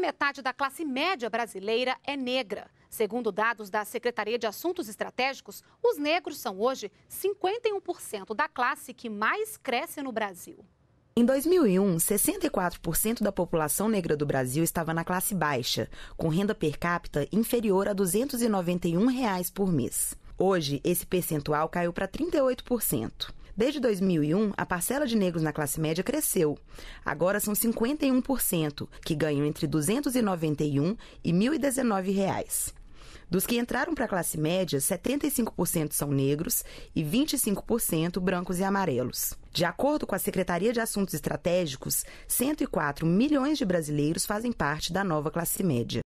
metade da classe média brasileira é negra. Segundo dados da Secretaria de Assuntos Estratégicos, os negros são hoje 51% da classe que mais cresce no Brasil. Em 2001, 64% da população negra do Brasil estava na classe baixa, com renda per capita inferior a R$ 291 reais por mês. Hoje, esse percentual caiu para 38%. Desde 2001, a parcela de negros na classe média cresceu. Agora são 51%, que ganham entre 291 e 1.019 reais. Dos que entraram para a classe média, 75% são negros e 25% brancos e amarelos. De acordo com a Secretaria de Assuntos Estratégicos, 104 milhões de brasileiros fazem parte da nova classe média.